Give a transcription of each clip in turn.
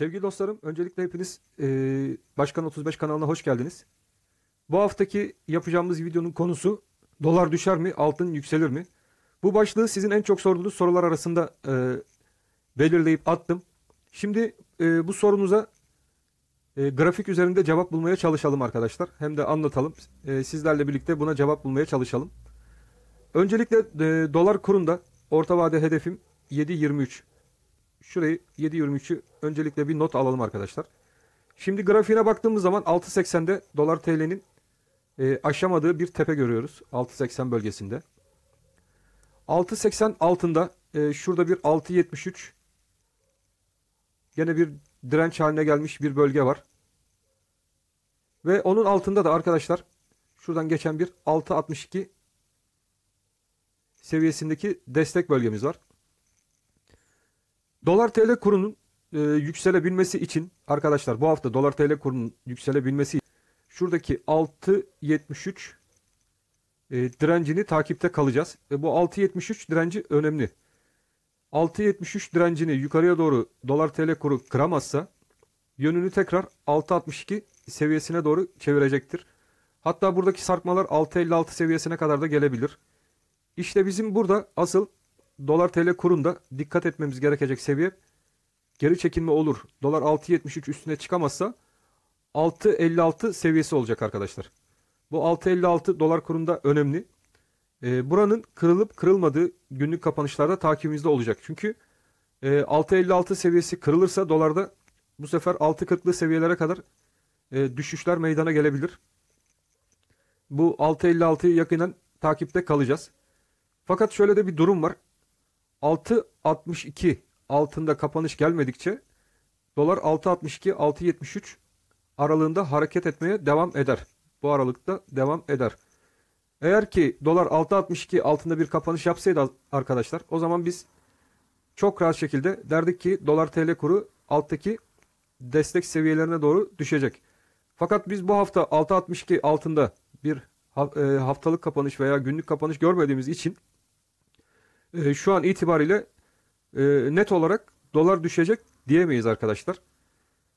Sevgili dostlarım, öncelikle hepiniz e, Başkan 35 kanalına hoş geldiniz. Bu haftaki yapacağımız videonun konusu dolar düşer mi, altın yükselir mi? Bu başlığı sizin en çok sorduğunuz sorular arasında e, belirleyip attım. Şimdi e, bu sorunuza e, grafik üzerinde cevap bulmaya çalışalım arkadaşlar. Hem de anlatalım. E, sizlerle birlikte buna cevap bulmaya çalışalım. Öncelikle e, dolar kurunda orta vade hedefim 7.23 şurayı 7.23'ü öncelikle bir not alalım arkadaşlar. Şimdi grafiğine baktığımız zaman 6.80'de dolar TL'nin e, aşamadığı bir tepe görüyoruz. 6.80 bölgesinde. 6.80 altında e, şurada bir 6.73 gene bir direnç haline gelmiş bir bölge var. Ve onun altında da arkadaşlar şuradan geçen bir 6.62 seviyesindeki destek bölgemiz var. Dolar TL kurunun e, yükselebilmesi için arkadaşlar bu hafta dolar TL kurunun yükselebilmesi şuradaki 6.73 e, direncini takipte kalacağız. E, bu 6.73 direnci önemli. 6.73 direncini yukarıya doğru dolar TL kuru kıramazsa yönünü tekrar 6.62 seviyesine doğru çevirecektir. Hatta buradaki sarkmalar 6.56 seviyesine kadar da gelebilir. İşte bizim burada asıl dolar TL kurunda dikkat etmemiz gerekecek seviye geri çekilme olur. Dolar 6.73 üstüne çıkamazsa 6.56 seviyesi olacak arkadaşlar. Bu 6.56 dolar kurunda önemli. E, buranın kırılıp kırılmadığı günlük kapanışlarda takibimizde olacak. Çünkü e, 6.56 seviyesi kırılırsa dolarda bu sefer 6.40'lı seviyelere kadar e, düşüşler meydana gelebilir. Bu 6.56'yı yakından takipte kalacağız. Fakat şöyle de bir durum var. 6.62 altında kapanış gelmedikçe dolar 6.62-6.73 aralığında hareket etmeye devam eder. Bu aralıkta devam eder. Eğer ki dolar 6.62 altında bir kapanış yapsaydı arkadaşlar o zaman biz çok rahat şekilde derdik ki dolar tl kuru alttaki destek seviyelerine doğru düşecek. Fakat biz bu hafta 6.62 altında bir e, haftalık kapanış veya günlük kapanış görmediğimiz için e, şu an itibariyle e, net olarak dolar düşecek diyemeyiz arkadaşlar.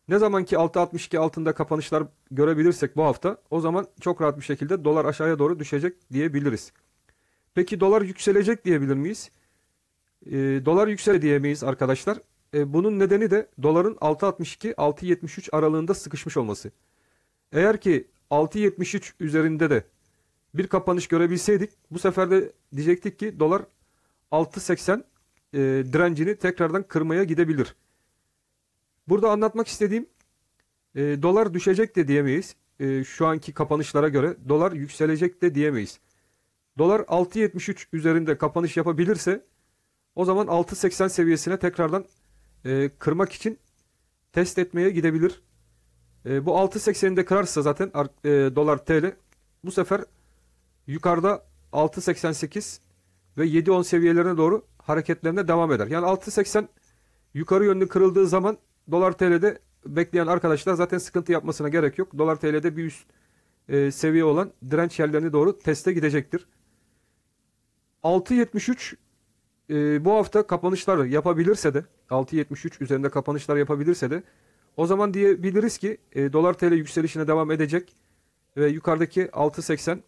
Ne zaman ki 6.62 altında kapanışlar görebilirsek bu hafta o zaman çok rahat bir şekilde dolar aşağıya doğru düşecek diyebiliriz. Peki dolar yükselecek diyebilir miyiz? E, dolar yüksel diyemeyiz arkadaşlar. E, bunun nedeni de doların 6.62-6.73 aralığında sıkışmış olması. Eğer ki 6.73 üzerinde de bir kapanış görebilseydik bu sefer de diyecektik ki dolar 6.80 e, direncini tekrardan kırmaya gidebilir. Burada anlatmak istediğim e, dolar düşecek de diyemeyiz. E, şu anki kapanışlara göre dolar yükselecek de diyemeyiz. Dolar 6.73 üzerinde kapanış yapabilirse o zaman 6.80 seviyesine tekrardan e, kırmak için test etmeye gidebilir. E, bu 6.80'inde kırarsa zaten e, dolar TL bu sefer yukarıda 6.88 ve 7-10 seviyelerine doğru hareketlerine devam eder. Yani 6.80 yukarı yönlü kırıldığı zaman dolar TL'de bekleyen arkadaşlar zaten sıkıntı yapmasına gerek yok. Dolar TL'de bir üst e, seviye olan direnç yerlerine doğru teste gidecektir. 6.73 e, bu hafta kapanışlar yapabilirse de 6.73 üzerinde kapanışlar yapabilirse de o zaman diyebiliriz ki e, dolar TL yükselişine devam edecek ve yukarıdaki 6.80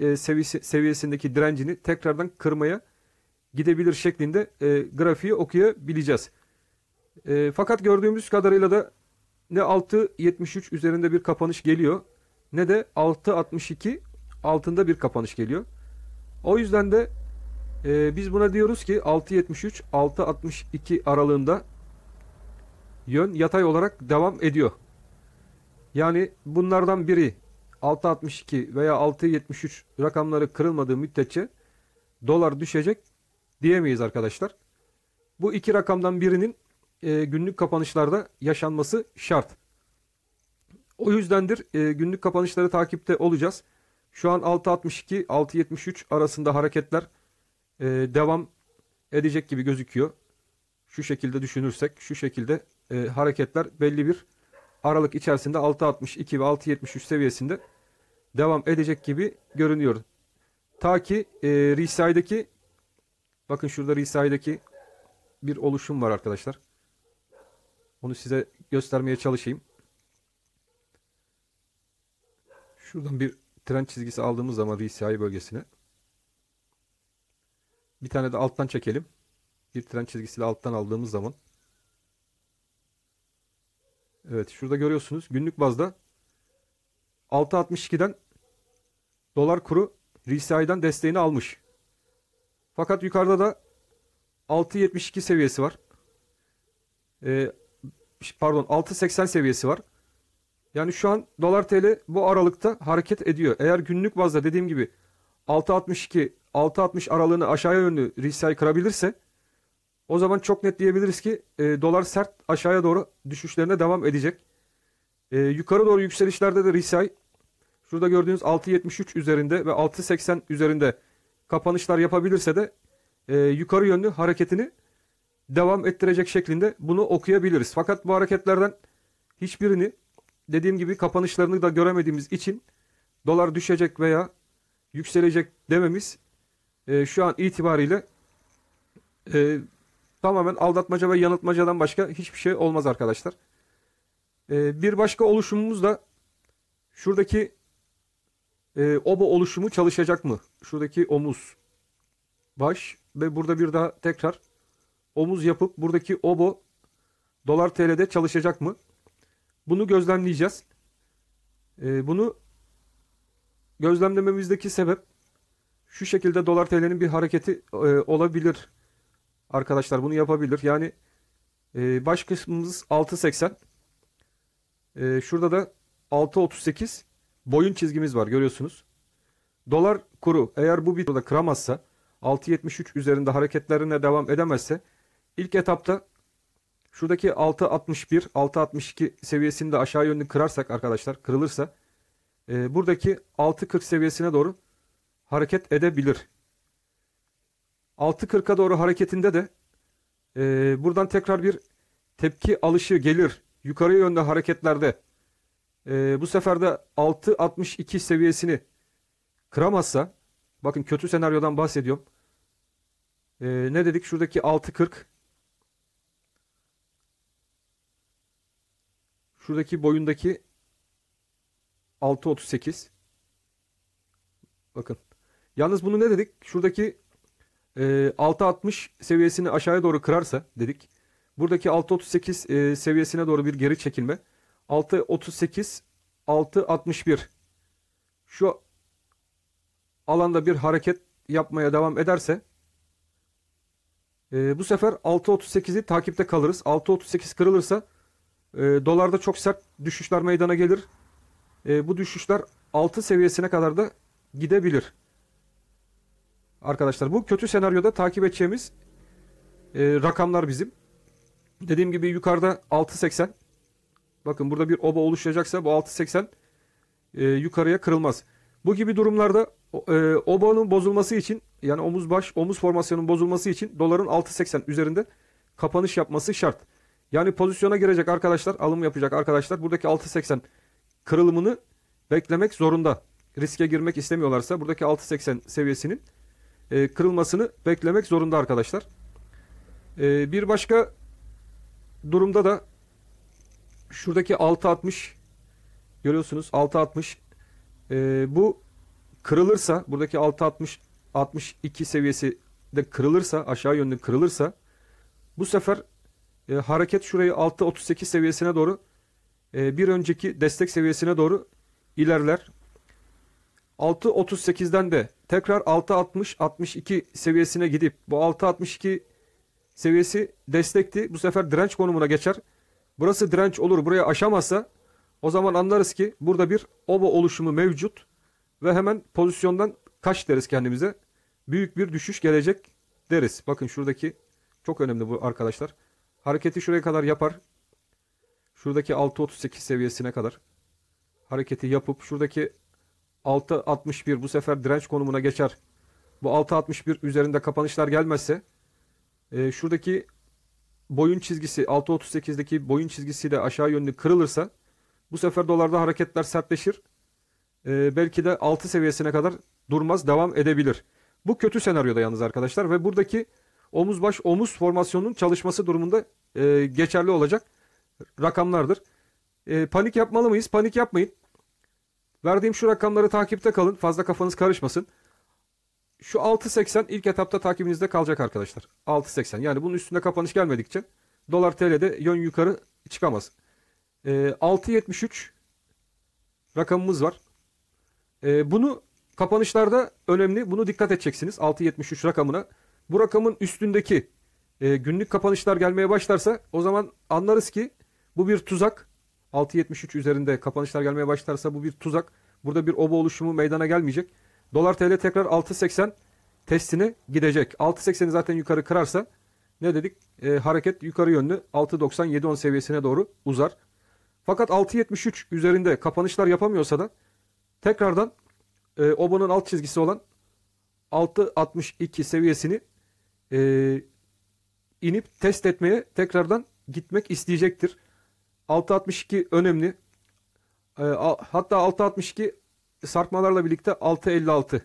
e, seviyesi, seviyesindeki direncini tekrardan kırmaya gidebilir şeklinde e, grafiği okuyabileceğiz. E, fakat gördüğümüz kadarıyla da ne 6.73 üzerinde bir kapanış geliyor ne de 6.62 altında bir kapanış geliyor. O yüzden de e, biz buna diyoruz ki 6.73-6.62 aralığında yön yatay olarak devam ediyor. Yani bunlardan biri 6.62 veya 6.73 rakamları kırılmadığı müddetçe dolar düşecek diyemeyiz arkadaşlar. Bu iki rakamdan birinin e, günlük kapanışlarda yaşanması şart. O yüzdendir e, günlük kapanışları takipte olacağız. Şu an 6.62-6.73 arasında hareketler e, devam edecek gibi gözüküyor. Şu şekilde düşünürsek şu şekilde e, hareketler belli bir Aralık içerisinde 6.62 ve 6.73 seviyesinde devam edecek gibi görünüyor. Ta ki e, Risa'daki bakın şurada Risa'daki bir oluşum var arkadaşlar. Onu size göstermeye çalışayım. Şuradan bir tren çizgisi aldığımız zaman RCI bölgesine bir tane de alttan çekelim. Bir tren çizgisiyle alttan aldığımız zaman Evet şurada görüyorsunuz günlük bazda 6.62'den dolar kuru RSI'den desteğini almış. Fakat yukarıda da 6.72 seviyesi var. Ee, pardon 6.80 seviyesi var. Yani şu an dolar TL bu aralıkta hareket ediyor. Eğer günlük bazda dediğim gibi 6.62 6.60 aralığını aşağıya yönlü RSI kırabilirse o zaman çok net diyebiliriz ki e, dolar sert aşağıya doğru düşüşlerine devam edecek. E, yukarı doğru yükselişlerde de risay. şurada gördüğünüz 6.73 üzerinde ve 6.80 üzerinde kapanışlar yapabilirse de e, yukarı yönlü hareketini devam ettirecek şeklinde bunu okuyabiliriz. Fakat bu hareketlerden hiçbirini dediğim gibi kapanışlarını da göremediğimiz için dolar düşecek veya yükselecek dememiz e, şu an itibariyle e, Tamamen aldatmaca ve yanıltmacadan başka hiçbir şey olmaz arkadaşlar. Ee, bir başka oluşumumuz da şuradaki e, oba oluşumu çalışacak mı? Şuradaki omuz, baş ve burada bir daha tekrar omuz yapıp buradaki obo dolar TL'de çalışacak mı? Bunu gözlemleyeceğiz. Ee, bunu gözlemlememizdeki sebep şu şekilde dolar TL'nin bir hareketi e, olabilir Arkadaşlar bunu yapabilir. Yani e, baş kısmımız 6.80. E, şurada da 6.38 boyun çizgimiz var görüyorsunuz. Dolar kuru eğer bu bitroda kıramazsa 6.73 üzerinde hareketlerine devam edemezse ilk etapta şuradaki 6.61 6.62 seviyesinde aşağı yönlü kırarsak arkadaşlar kırılırsa e, buradaki 6.40 seviyesine doğru hareket edebilir. 6.40'a doğru hareketinde de e, buradan tekrar bir tepki alışı gelir. Yukarı yönde hareketlerde e, bu sefer de 6.62 seviyesini kıramazsa bakın kötü senaryodan bahsediyorum. E, ne dedik? Şuradaki 6.40 şuradaki boyundaki 6.38 bakın. Yalnız bunu ne dedik? Şuradaki 6.60 ee, seviyesini aşağıya doğru kırarsa dedik. Buradaki 6.38 e, seviyesine doğru bir geri çekilme. 6.38 6.61 şu alanda bir hareket yapmaya devam ederse e, bu sefer 6.38'i takipte kalırız. 6.38 kırılırsa e, dolarda çok sert düşüşler meydana gelir. bu düşüşler 6 seviyesine kadar da gidebilir. Arkadaşlar bu kötü senaryoda takip edeceğimiz e, rakamlar bizim. Dediğim gibi yukarıda 6.80. Bakın burada bir oba oluşacaksa bu 6.80 e, yukarıya kırılmaz. Bu gibi durumlarda e, obanın bozulması için yani omuz baş omuz formasyonun bozulması için doların 6.80 üzerinde kapanış yapması şart. Yani pozisyona girecek arkadaşlar alım yapacak arkadaşlar buradaki 6.80 kırılımını beklemek zorunda. Riske girmek istemiyorlarsa buradaki 6.80 seviyesinin e, kırılmasını beklemek zorunda arkadaşlar. E, bir başka durumda da şuradaki 6.60 görüyorsunuz 6.60 e, bu kırılırsa buradaki 6.60 62 seviyesi de kırılırsa aşağı yönlü kırılırsa bu sefer e, hareket şurayı 6.38 seviyesine doğru e, bir önceki destek seviyesine doğru ilerler. 6.38'den de tekrar 6.60-62 seviyesine gidip bu 6.62 seviyesi destekti. Bu sefer direnç konumuna geçer. Burası direnç olur. Buraya aşamazsa o zaman anlarız ki burada bir oba oluşumu mevcut ve hemen pozisyondan kaç deriz kendimize. Büyük bir düşüş gelecek deriz. Bakın şuradaki çok önemli bu arkadaşlar. Hareketi şuraya kadar yapar. Şuradaki 6.38 seviyesine kadar hareketi yapıp şuradaki 6.61 bu sefer direnç konumuna geçer. Bu 6.61 üzerinde kapanışlar gelmezse e, şuradaki boyun çizgisi 6.38'deki boyun çizgisi de aşağı yönlü kırılırsa bu sefer dolarda hareketler sertleşir. E, belki de 6 seviyesine kadar durmaz devam edebilir. Bu kötü senaryoda yalnız arkadaşlar ve buradaki omuz baş omuz formasyonunun çalışması durumunda e, geçerli olacak rakamlardır. E, panik yapmalı mıyız? Panik yapmayın. Verdiğim şu rakamları takipte kalın. Fazla kafanız karışmasın. Şu 6.80 ilk etapta takibinizde kalacak arkadaşlar. 6.80 yani bunun üstünde kapanış gelmedikçe dolar TL'de yön yukarı çıkamaz. E, ee, 6.73 rakamımız var. E, bunu kapanışlarda önemli. Bunu dikkat edeceksiniz. 6.73 rakamına. Bu rakamın üstündeki e, günlük kapanışlar gelmeye başlarsa o zaman anlarız ki bu bir tuzak. 6.73 üzerinde kapanışlar gelmeye başlarsa bu bir tuzak. Burada bir oba oluşumu meydana gelmeyecek. Dolar TL tekrar 6.80 testini gidecek. 6.80'i zaten yukarı kırarsa ne dedik? E, hareket yukarı yönlü 6.90-7.10 seviyesine doğru uzar. Fakat 6.73 üzerinde kapanışlar yapamıyorsa da tekrardan e, obanın alt çizgisi olan 6.62 seviyesini e, inip test etmeye tekrardan gitmek isteyecektir. 6.62 önemli. E, hatta 6.62 sarkmalarla birlikte 6.56. E,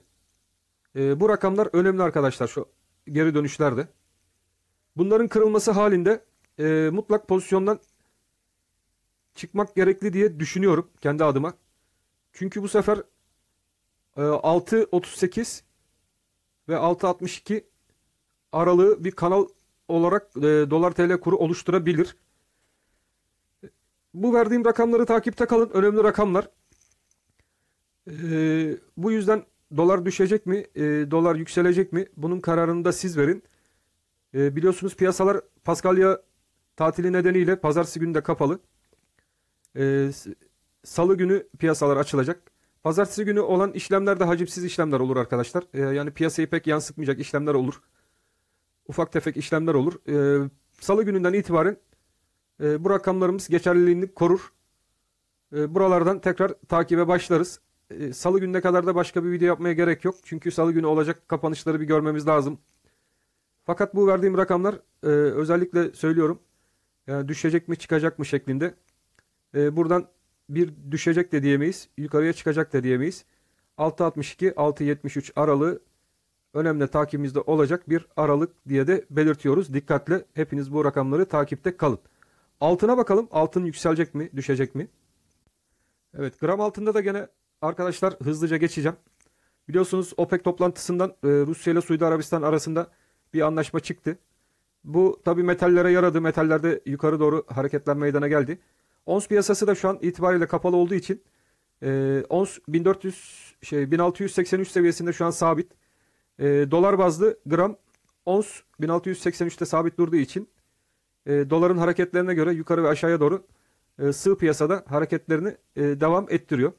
ee, bu rakamlar önemli arkadaşlar şu geri dönüşlerde. Bunların kırılması halinde e, mutlak pozisyondan çıkmak gerekli diye düşünüyorum kendi adıma. Çünkü bu sefer e, 6.38 ve 6.62 aralığı bir kanal olarak e, dolar tl kuru oluşturabilir. Bu verdiğim rakamları takipte kalın. Önemli rakamlar. Ee, bu yüzden dolar düşecek mi? E, dolar yükselecek mi? Bunun kararını da siz verin. E, biliyorsunuz piyasalar Paskalya tatili nedeniyle pazartesi günü de kapalı. E, Salı günü piyasalar açılacak. Pazartesi günü olan işlemler de hacipsiz işlemler olur arkadaşlar. E, yani piyasayı pek yansıtmayacak işlemler olur. Ufak tefek işlemler olur. E, Salı gününden itibaren e, bu rakamlarımız geçerliliğini korur. E, buralardan tekrar takibe başlarız. E, Salı gününe kadar da başka bir video yapmaya gerek yok. Çünkü Salı günü olacak kapanışları bir görmemiz lazım. Fakat bu verdiğim rakamlar e, özellikle söylüyorum. Yani düşecek mi çıkacak mı şeklinde. E, buradan bir düşecek de diyemeyiz. Yukarıya çıkacak da diyemeyiz. 6.62-6.73 aralığı önemli takibimizde olacak bir aralık diye de belirtiyoruz. Dikkatle hepiniz bu rakamları takipte kalın. Altına bakalım. Altın yükselecek mi, düşecek mi? Evet, gram altında da gene arkadaşlar hızlıca geçeceğim. Biliyorsunuz OPEC toplantısından e, Rusya ile Suudi Arabistan arasında bir anlaşma çıktı. Bu tabi metallere yaradı. Metallerde yukarı doğru hareketler meydana geldi. Ons piyasası da şu an itibariyle kapalı olduğu için e, ons 1400 şey 1683 seviyesinde şu an sabit. E, dolar bazlı gram ons 1683'te sabit durduğu için e, doların hareketlerine göre yukarı ve aşağıya doğru e, sığ piyasada hareketlerini e, devam ettiriyor.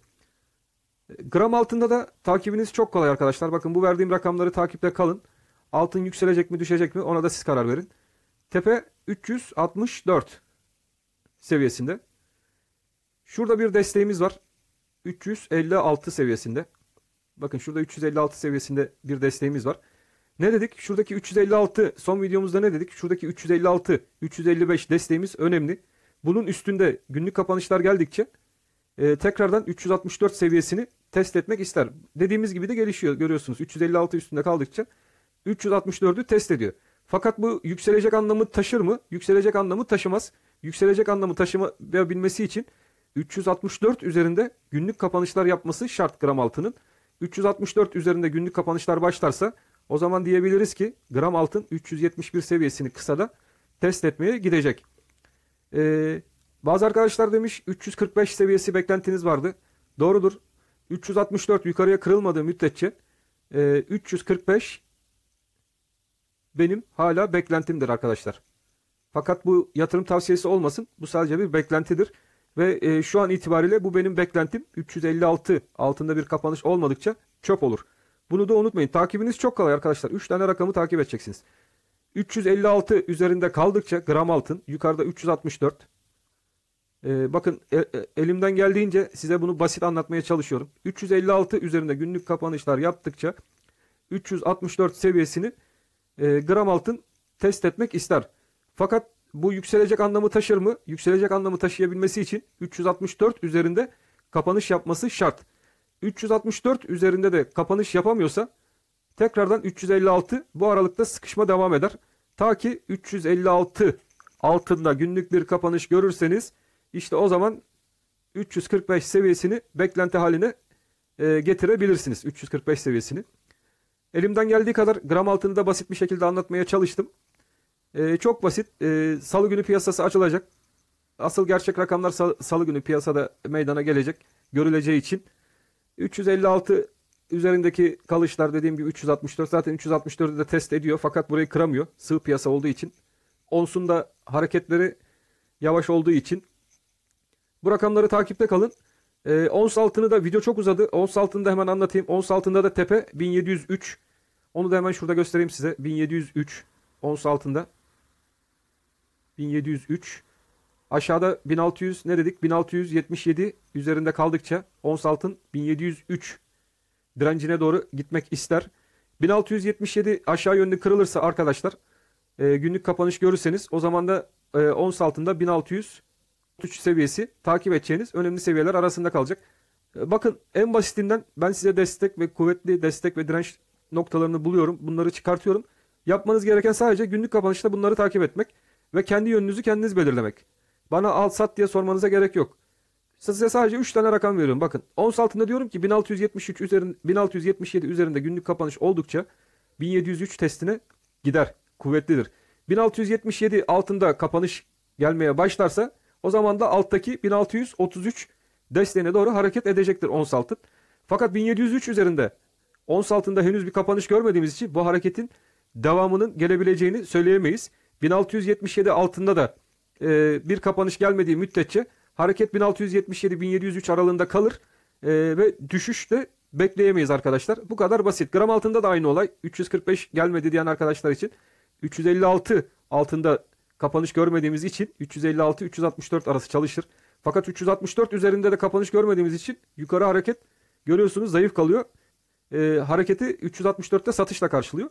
E, gram altında da takibiniz çok kolay arkadaşlar. Bakın bu verdiğim rakamları takipte kalın. Altın yükselecek mi düşecek mi ona da siz karar verin. Tepe 364 seviyesinde. Şurada bir desteğimiz var. 356 seviyesinde. Bakın şurada 356 seviyesinde bir desteğimiz var. Ne dedik? Şuradaki 356 son videomuzda ne dedik? Şuradaki 356, 355 desteğimiz önemli. Bunun üstünde günlük kapanışlar geldikçe e, tekrardan 364 seviyesini test etmek ister. Dediğimiz gibi de gelişiyor görüyorsunuz. 356 üstünde kaldıkça 364'ü test ediyor. Fakat bu yükselecek anlamı taşır mı? Yükselecek anlamı taşımaz. Yükselecek anlamı taşımayabilmesi için 364 üzerinde günlük kapanışlar yapması şart gram altının. 364 üzerinde günlük kapanışlar başlarsa o zaman diyebiliriz ki gram altın 371 seviyesini kısada test etmeye gidecek. Ee, bazı arkadaşlar demiş 345 seviyesi beklentiniz vardı. Doğrudur. 364 yukarıya kırılmadığı müddetçe e, 345 benim hala beklentimdir arkadaşlar. Fakat bu yatırım tavsiyesi olmasın. Bu sadece bir beklentidir. Ve e, şu an itibariyle bu benim beklentim 356 altında bir kapanış olmadıkça çöp olur. Bunu da unutmayın. Takibiniz çok kolay arkadaşlar. 3 tane rakamı takip edeceksiniz. 356 üzerinde kaldıkça gram altın yukarıda 364. Ee, bakın e, e, elimden geldiğince size bunu basit anlatmaya çalışıyorum. 356 üzerinde günlük kapanışlar yaptıkça 364 seviyesini e, gram altın test etmek ister. Fakat bu yükselecek anlamı taşır mı? Yükselecek anlamı taşıyabilmesi için 364 üzerinde kapanış yapması şart. 364 üzerinde de kapanış yapamıyorsa tekrardan 356 bu aralıkta sıkışma devam eder. Ta ki 356 altında günlük bir kapanış görürseniz işte o zaman 345 seviyesini beklenti haline e, getirebilirsiniz. 345 seviyesini. Elimden geldiği kadar gram altını da basit bir şekilde anlatmaya çalıştım. E, çok basit. E, Salı günü piyasası açılacak. Asıl gerçek rakamlar sal Salı günü piyasada meydana gelecek. Görüleceği için. 356 üzerindeki kalışlar dediğim gibi 364 zaten 364'ü de test ediyor fakat burayı kıramıyor. Sığ piyasa olduğu için. Onsun da hareketleri yavaş olduğu için. Bu rakamları takipte kalın. E, ons altını da video çok uzadı. Ons altını da hemen anlatayım. Ons altında da tepe 1703. Onu da hemen şurada göstereyim size. 1703 ons altında. 1703 Aşağıda 1600 ne dedik? 1677 üzerinde kaldıkça ons altın 1703 direncine doğru gitmek ister. 1677 aşağı yönlü kırılırsa arkadaşlar e, günlük kapanış görürseniz o zaman da e, ons altında 1600 seviyesi takip edeceğiniz önemli seviyeler arasında kalacak. E, bakın en basitinden ben size destek ve kuvvetli destek ve direnç noktalarını buluyorum. Bunları çıkartıyorum. Yapmanız gereken sadece günlük kapanışta bunları takip etmek ve kendi yönünüzü kendiniz belirlemek. Bana al sat diye sormanıza gerek yok. Size sadece 3 tane rakam veriyorum. Bakın ons altında diyorum ki 1673 üzerinde 1677 üzerinde günlük kapanış oldukça 1703 testine gider. Kuvvetlidir. 1677 altında kapanış gelmeye başlarsa o zaman da alttaki 1633 desteğine doğru hareket edecektir ons altın. Fakat 1703 üzerinde ons altında henüz bir kapanış görmediğimiz için bu hareketin devamının gelebileceğini söyleyemeyiz. 1677 altında da e, bir kapanış gelmediği müddetçe hareket 1677-1703 aralığında kalır e, ve düşüş de bekleyemeyiz arkadaşlar. Bu kadar basit. Gram altında da aynı olay. 345 gelmedi diyen arkadaşlar için 356 altında kapanış görmediğimiz için 356-364 arası çalışır. Fakat 364 üzerinde de kapanış görmediğimiz için yukarı hareket görüyorsunuz zayıf kalıyor. E, hareketi 364'te satışla karşılıyor.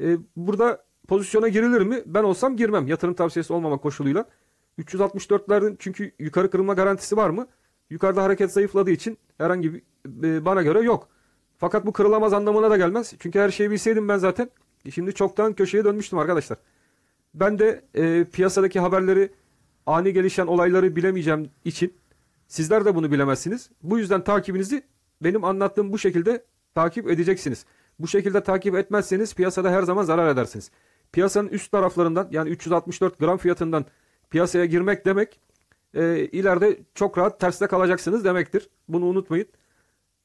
E, burada Pozisyona girilir mi? Ben olsam girmem. Yatırım tavsiyesi olmama koşuluyla. 364'lerin çünkü yukarı kırılma garantisi var mı? Yukarıda hareket zayıfladığı için herhangi bir e, bana göre yok. Fakat bu kırılamaz anlamına da gelmez. Çünkü her şeyi bilseydim ben zaten e, şimdi çoktan köşeye dönmüştüm arkadaşlar. Ben de e, piyasadaki haberleri ani gelişen olayları bilemeyeceğim için sizler de bunu bilemezsiniz. Bu yüzden takibinizi benim anlattığım bu şekilde takip edeceksiniz. Bu şekilde takip etmezseniz piyasada her zaman zarar edersiniz piyasanın üst taraflarından yani 364 gram fiyatından piyasaya girmek demek e, ileride çok rahat terste kalacaksınız demektir. Bunu unutmayın.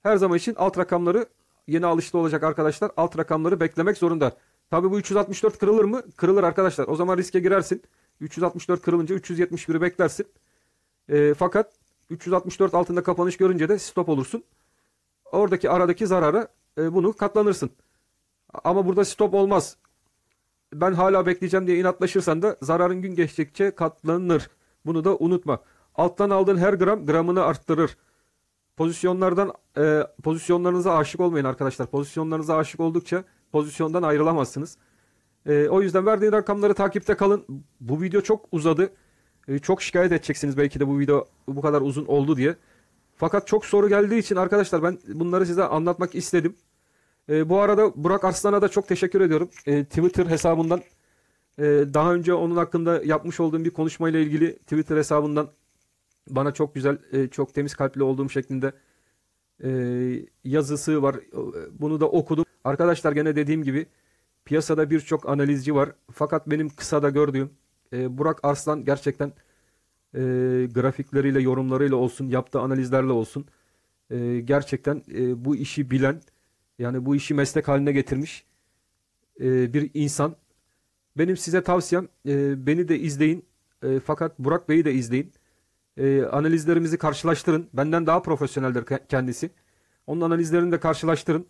Her zaman için alt rakamları yeni alışlı olacak arkadaşlar. Alt rakamları beklemek zorunda. Tabii bu 364 kırılır mı? Kırılır arkadaşlar. O zaman riske girersin. 364 kırılınca 371'i beklersin. E, fakat 364 altında kapanış görünce de stop olursun. Oradaki aradaki zarara e, bunu katlanırsın. Ama burada stop olmaz ben hala bekleyeceğim diye inatlaşırsan da zararın gün geçtikçe katlanır. Bunu da unutma. Alttan aldığın her gram gramını arttırır. Pozisyonlardan e, pozisyonlarınıza aşık olmayın arkadaşlar. Pozisyonlarınıza aşık oldukça pozisyondan ayrılamazsınız. E, o yüzden verdiğin rakamları takipte kalın. Bu video çok uzadı. E, çok şikayet edeceksiniz belki de bu video bu kadar uzun oldu diye. Fakat çok soru geldiği için arkadaşlar ben bunları size anlatmak istedim. E, bu arada Burak Arslan'a da çok teşekkür ediyorum. E, Twitter hesabından e, daha önce onun hakkında yapmış olduğum bir konuşmayla ilgili Twitter hesabından bana çok güzel, e, çok temiz kalpli olduğum şeklinde e, yazısı var. Bunu da okudum. Arkadaşlar gene dediğim gibi piyasada birçok analizci var. Fakat benim kısa da gördüğüm e, Burak Arslan gerçekten e, grafikleriyle, yorumlarıyla olsun, yaptığı analizlerle olsun e, gerçekten e, bu işi bilen yani bu işi meslek haline getirmiş e, bir insan. Benim size tavsiyem e, beni de izleyin. E, fakat Burak Bey'i de izleyin. E, analizlerimizi karşılaştırın. Benden daha profesyoneldir kendisi. Onun analizlerini de karşılaştırın.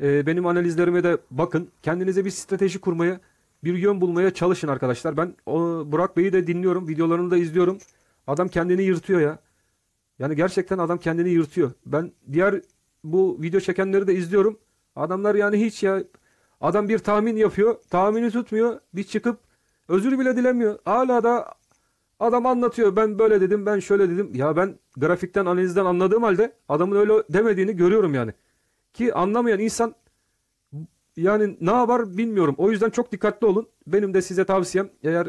E, benim analizlerime de bakın. Kendinize bir strateji kurmaya, bir yön bulmaya çalışın arkadaşlar. Ben o, Burak Bey'i de dinliyorum. Videolarını da izliyorum. Adam kendini yırtıyor ya. Yani gerçekten adam kendini yırtıyor. Ben diğer bu video çekenleri de izliyorum. Adamlar yani hiç ya adam bir tahmin yapıyor. Tahmini tutmuyor. Bir çıkıp özür bile dilemiyor. Hala da adam anlatıyor. Ben böyle dedim ben şöyle dedim. Ya ben grafikten analizden anladığım halde adamın öyle demediğini görüyorum yani. Ki anlamayan insan yani ne var bilmiyorum. O yüzden çok dikkatli olun. Benim de size tavsiyem eğer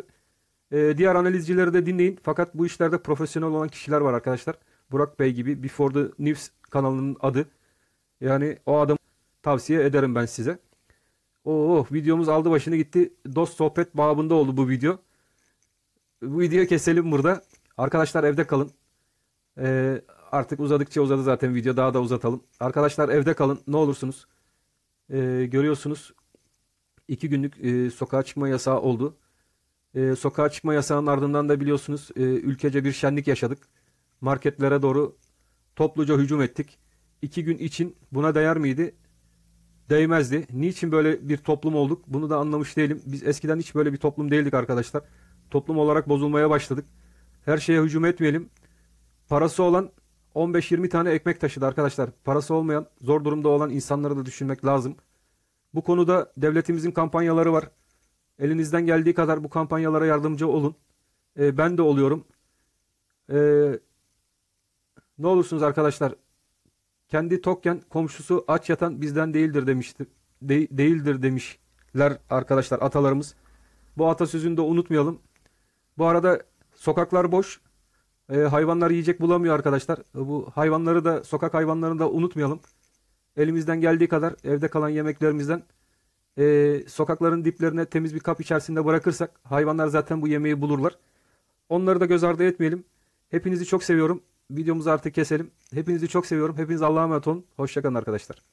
e, diğer analizcileri de dinleyin. Fakat bu işlerde profesyonel olan kişiler var arkadaşlar. Burak Bey gibi Before the News kanalının adı. Yani o adam tavsiye ederim ben size. Oo oh, videomuz aldı başını gitti. Dost sohbet babında oldu bu video. Bu videoyu keselim burada. Arkadaşlar evde kalın. Ee, artık uzadıkça uzadı zaten video daha da uzatalım. Arkadaşlar evde kalın ne olursunuz. Ee, görüyorsunuz iki günlük e, sokağa çıkma yasağı oldu. E, sokağa çıkma yasağının ardından da biliyorsunuz e, ülkece bir şenlik yaşadık. Marketlere doğru topluca hücum ettik iki gün için buna değer miydi? Değmezdi. Niçin böyle bir toplum olduk? Bunu da anlamış değilim. Biz eskiden hiç böyle bir toplum değildik arkadaşlar. Toplum olarak bozulmaya başladık. Her şeye hücum etmeyelim. Parası olan 15-20 tane ekmek taşıdı arkadaşlar. Parası olmayan, zor durumda olan insanları da düşünmek lazım. Bu konuda devletimizin kampanyaları var. Elinizden geldiği kadar bu kampanyalara yardımcı olun. E, ben de oluyorum. E, ne olursunuz arkadaşlar kendi tokken komşusu aç yatan bizden değildir demişti. De değildir demişler arkadaşlar atalarımız. Bu atasözünü de unutmayalım. Bu arada sokaklar boş. Ee, hayvanlar yiyecek bulamıyor arkadaşlar. E, bu hayvanları da sokak hayvanlarını da unutmayalım. Elimizden geldiği kadar evde kalan yemeklerimizden e, sokakların diplerine temiz bir kap içerisinde bırakırsak hayvanlar zaten bu yemeği bulurlar. Onları da göz ardı etmeyelim. Hepinizi çok seviyorum videomuzu artık keselim. Hepinizi çok seviyorum. Hepiniz Allah'a emanet olun. Hoşçakalın arkadaşlar.